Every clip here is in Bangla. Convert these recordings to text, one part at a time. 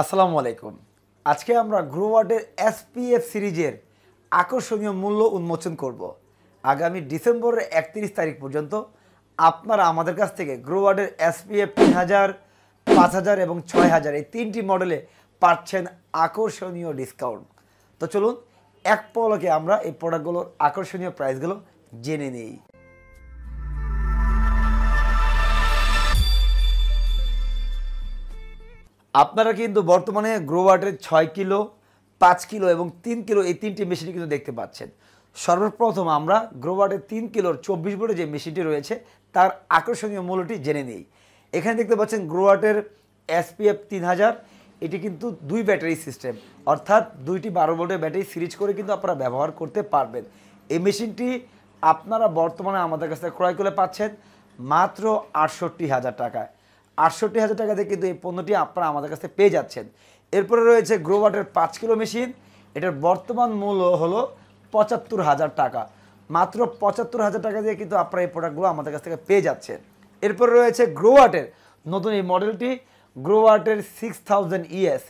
আসসালামু আলাইকুম আজকে আমরা গ্রোওয়ার্ডের এসপিএফ সিরিজের আকর্ষণীয় মূল্য উন্মোচন করব আগামী ডিসেম্বরের একত্রিশ তারিখ পর্যন্ত আপনারা আমাদের কাছ থেকে গ্রোওয়ার্ডের এসপিএফ তিন হাজার পাঁচ হাজার এবং ছয় হাজার এই তিনটি মডেলে পাচ্ছেন আকর্ষণীয় ডিসকাউন্ট তো চলুন এক পলকে আমরা এই প্রোডাক্টগুলোর আকর্ষণীয় প্রাইসগুলো জেনে নিই আপনারা কিন্তু বর্তমানে গ্রোওয়ার্ডের ছয় কিলো পাঁচ কিলো এবং তিন কিলো এই তিনটি মেশিন কিন্তু দেখতে পাচ্ছেন সর্বপ্রথম আমরা গ্রোওয়ার্ডের তিন কিলোর চব্বিশ বোর্ডে যে মেশিনটি রয়েছে তার আকর্ষণীয় মূল্যটি জেনে নিই এখানে দেখতে পাচ্ছেন গ্রোওয়ার্ডের এসপিএফ তিন হাজার এটি কিন্তু দুই ব্যাটারি সিস্টেম অর্থাৎ দুইটি বারো বোর্ডের ব্যাটারি সিরিজ করে কিন্তু আপনারা ব্যবহার করতে পারবেন এই মেশিনটি আপনারা বর্তমানে আমাদের কাছে ক্রয় করে পাচ্ছেন মাত্র আটষট্টি হাজার টাকায় আটষট্টি হাজার টাকাতে কিন্তু এই পণ্যটি আপনারা আমাদের কাছে পেয়ে যাচ্ছেন এরপরে রয়েছে গ্রোবাটের পাঁচ কিলো মেশিন এটার বর্তমান মূল্য হলো পঁচাত্তর হাজার টাকা মাত্র পঁচাত্তর হাজার টাকা দিয়ে কিন্তু আপনারা এই প্রোডাক্টগুলো আমাদের কাছ থেকে পেয়ে যাচ্ছেন এরপরে রয়েছে গ্রোয়াটের নতুন এই মডেলটি গ্রোয়াটের সিক্স থাউজেন্ড ইএস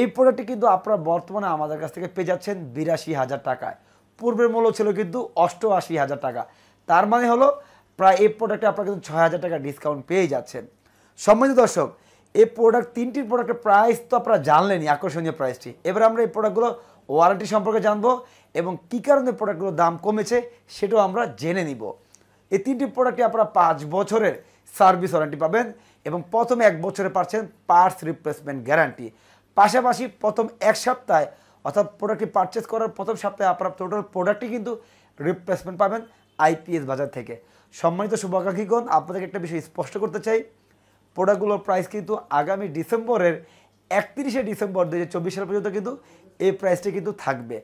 এই প্রোডাক্টটি কিন্তু আপনারা বর্তমানে আমাদের কাছ থেকে পেয়ে যাচ্ছেন বিরাশি হাজার টাকায় পূর্বের মূল্য ছিল কিন্তু অষ্টআশি হাজার টাকা তার মানে হলো প্রায় এই প্রোডাক্টে আপনারা কিন্তু ছয় হাজার টাকা ডিসকাউন্ট পেয়ে যাচ্ছেন সম্মানিত দর্শক এই প্রোডাক্ট তিনটির প্রোডাক্টের প্রাইস তো আপনারা জানলেনই আকর্ষণীয় প্রাইসটি এবার আমরা এই প্রোডাক্টগুলো ওয়ারেন্টি সম্পর্কে জানবো এবং কী কারণে প্রোডাক্টগুলোর দাম কমেছে সেটাও আমরা জেনে নিব এই তিনটি প্রোডাক্টে আপনারা পাঁচ বছরের সার্ভিস ওয়ারেন্টি পাবেন এবং প্রথম এক বছরে পাচ্ছেন পার্টস রিপ্লেসমেন্ট গ্যারান্টি পাশাপাশি প্রথম এক সপ্তাহে অর্থাৎ প্রোডাক্টটি পারচেস করার প্রথম সপ্তাহে আপনার টোটাল প্রোডাক্টটি কিন্তু রিপ্লেসমেন্ট পাবেন আইপিএস বাজার থেকে সম্মানিত শুভাকাঙ্ক্ষীগণ আপনাদেরকে একটা বিষয় স্পষ্ট করতে চাই প্রোডাক্টগুলোর প্রাইস কিন্তু আগামী ডিসেম্বরের একত্রিশে ডিসেম্বর দু সাল পর্যন্ত কিন্তু এই প্রাইসটি কিন্তু থাকবে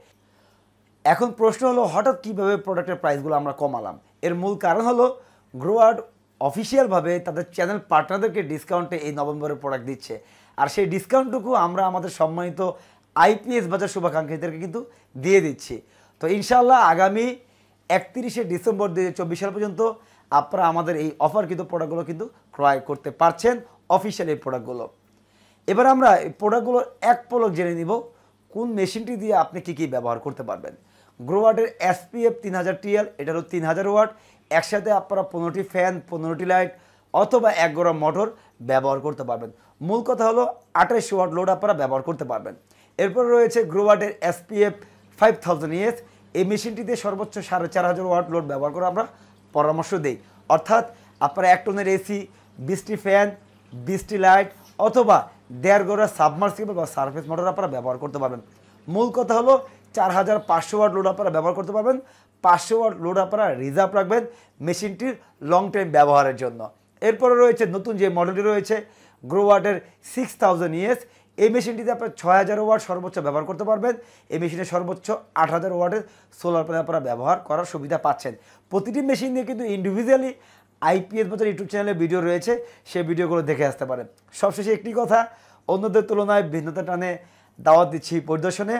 এখন প্রশ্ন হলো হঠাৎ কীভাবে প্রোডাক্টের প্রাইসগুলো আমরা কমালাম এর মূল কারণ হলো গ্রোয়ার্ড অফিসিয়ালভাবে তাদের চ্যানেল পার্টনারদেরকে ডিসকাউন্টে এই নভেম্বরের প্রোডাক্ট দিচ্ছে আর সেই ডিসকাউন্টটুকু আমরা আমাদের সম্মানিত আইপিএস বাজার শুভাকাঙ্ক্ষীদেরকে কিন্তু দিয়ে দিচ্ছি তো ইনশাআল্লাহ আগামী একত্রিশে ডিসেম্বর দু সাল পর্যন্ত আপনারা আমাদের এই অফার কিন্তু প্রোডাক্টগুলো কিন্তু ক্রয় করতে পারছেন অফিসিয়াল এই প্রোডাক্টগুলো এবার আমরা এই প্রোডাক্টগুলোর এক পলক জেনে নিব কোন মেশিনটি দিয়ে আপনি কি কি ব্যবহার করতে পারবেন গ্রোওয়ার্ডের এসপিএফ তিন হাজার টিএল এটা হলো তিন হাজার ওয়াট একসাথে আপনারা পনেরোটি ফ্যান পনেরোটি লাইট অথবা এক গোড়া মোটর ব্যবহার করতে পারবেন মূল কথা হলো আঠাশ ওয়াট লোড আপনারা ব্যবহার করতে পারবেন এরপর রয়েছে গ্রোওয়ার্ডের এসপিএফ ফাইভ থাউজেন্ড ইএস এই মেশিনটিতে সর্বোচ্চ সাড়ে চার হাজার ওয়াট লোড ব্যবহার করে আমরা পরামর্শ দিই অর্থাৎ আপনারা এক টনের এসি বৃষ্টি ফ্যান বৃষ্টি লাইট অথবা দেড় গড়া সাবমার্সিবল বা সারফেস মোটর আপনারা ব্যবহার করতে পারবেন মূল কথা হলো চার হাজার পাঁচশো ওয়াট লোড আপনারা ব্যবহার করতে পারবেন পাঁচশো ওয়াট লোড আপনারা রিজার্ভ রাখবেন মেশিনটির লং টাইম ব্যবহারের জন্য এরপরে রয়েছে নতুন যে মডেলটি রয়েছে গ্রোওয়াটের সিক্স থাউজেন্ড ইয়েস এই মেশিনটিতে আপনার ছয় হাজার ওয়াট সর্বোচ্চ ব্যবহার করতে পারবেন এই মেশিনে সর্বোচ্চ আট হাজার ওয়াটের সোলার প্যানেল আপনারা ব্যবহার করার সুবিধা পাচ্ছেন প্রতিটি মেশিন দিয়ে কিন্তু ইন্ডিভিজুয়ালি আইপিএস মতো ইউটিউব চ্যানেলে ভিডিও রয়েছে সেই ভিডিওগুলো দেখে আসতে পারেন সবশেষে একটি কথা অন্যদের তুলনায় ভিন্নতা টানে দাওয়াত দিচ্ছি পরিদর্শনে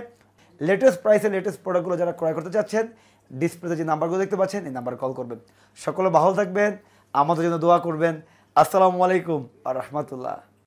লেটেস্ট প্রাইসে লেটেস্ট প্রোডাক্টগুলো যারা ক্রয় করতে চাচ্ছেন ডিসপ্লেতে যে নাম্বারগুলো দেখতে পাচ্ছেন এই নাম্বার কল করবেন সকলে ভালো থাকবেন আমাদের জন্য দোয়া করবেন আসসালামু আলাইকুম আর রহমতুল্লাহ